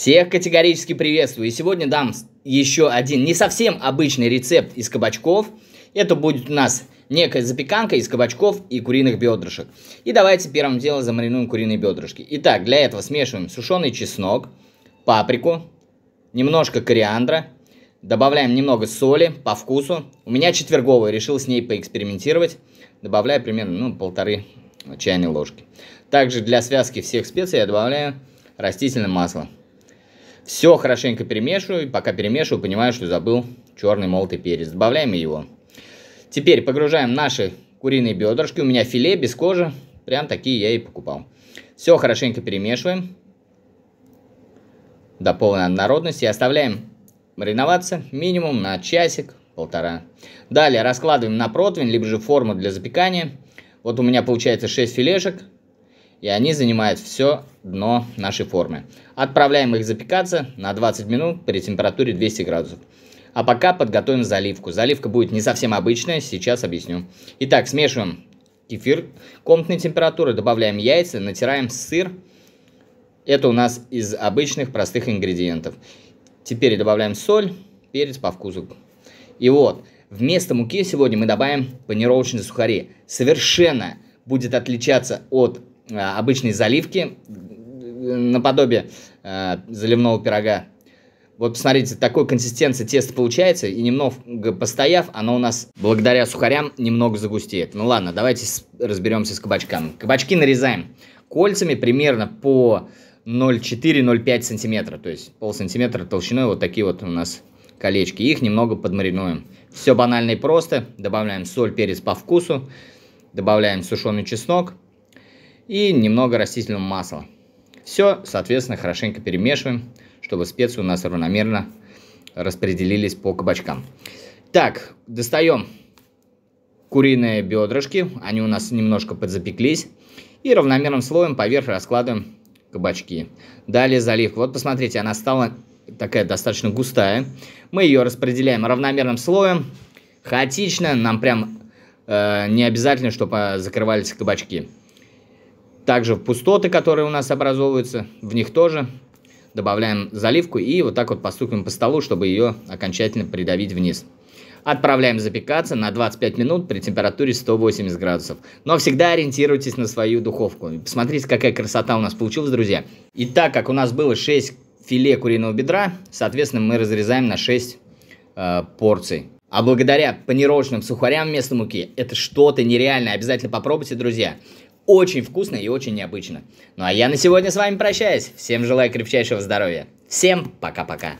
Всех категорически приветствую. И сегодня дам еще один не совсем обычный рецепт из кабачков. Это будет у нас некая запеканка из кабачков и куриных бедрышек. И давайте первым делом замаринуем куриные бедрышки. Итак, для этого смешиваем сушеный чеснок, паприку, немножко кориандра, добавляем немного соли по вкусу. У меня четверговая, решил с ней поэкспериментировать. Добавляю примерно ну, полторы чайной ложки. Также для связки всех специй я добавляю растительное масло. Все хорошенько перемешиваю, пока перемешиваю, понимаю, что забыл черный молотый перец. Добавляем его. Теперь погружаем наши куриные бедрышки. У меня филе без кожи, прям такие я и покупал. Все хорошенько перемешиваем до полной однородности оставляем мариноваться минимум на часик, полтора. Далее раскладываем на противень, либо же форму для запекания. Вот у меня получается 6 филешек, и они занимают все дно нашей формы. Отправляем их запекаться на 20 минут при температуре 200 градусов. А пока подготовим заливку. Заливка будет не совсем обычная, сейчас объясню. Итак, смешиваем кефир комнатной температуры, добавляем яйца, натираем сыр. Это у нас из обычных простых ингредиентов. Теперь добавляем соль, перец по вкусу. И вот, вместо муки сегодня мы добавим панировочные сухари. Совершенно будет отличаться от Э, обычной заливки, э, наподобие э, заливного пирога. Вот посмотрите, такой консистенции тесто получается, и немного постояв, оно у нас, благодаря сухарям, немного загустеет. Ну ладно, давайте разберемся с кабачками. Кабачки нарезаем кольцами примерно по 0,4-0,5 сантиметра, то есть пол сантиметра толщиной вот такие вот у нас колечки. Их немного подмаринуем. Все банально и просто. Добавляем соль, перец по вкусу, добавляем сушеный чеснок – и немного растительного масла. Все, соответственно, хорошенько перемешиваем, чтобы специи у нас равномерно распределились по кабачкам. Так, достаем куриные бедрышки, они у нас немножко подзапеклись, и равномерным слоем поверх раскладываем кабачки. Далее заливка. Вот посмотрите, она стала такая достаточно густая. Мы ее распределяем равномерным слоем, хаотично, нам прям э, не обязательно, чтобы а, закрывались кабачки. Также в пустоты, которые у нас образовываются, в них тоже добавляем заливку и вот так вот постукиваем по столу, чтобы ее окончательно придавить вниз. Отправляем запекаться на 25 минут при температуре 180 градусов. Но всегда ориентируйтесь на свою духовку. Посмотрите, какая красота у нас получилась, друзья. И так как у нас было 6 филе куриного бедра, соответственно, мы разрезаем на 6 э, порций. А благодаря панировочным сухарям вместо муки это что-то нереальное. Обязательно попробуйте, друзья очень вкусно и очень необычно. Ну а я на сегодня с вами прощаюсь. Всем желаю крепчайшего здоровья. Всем пока-пока.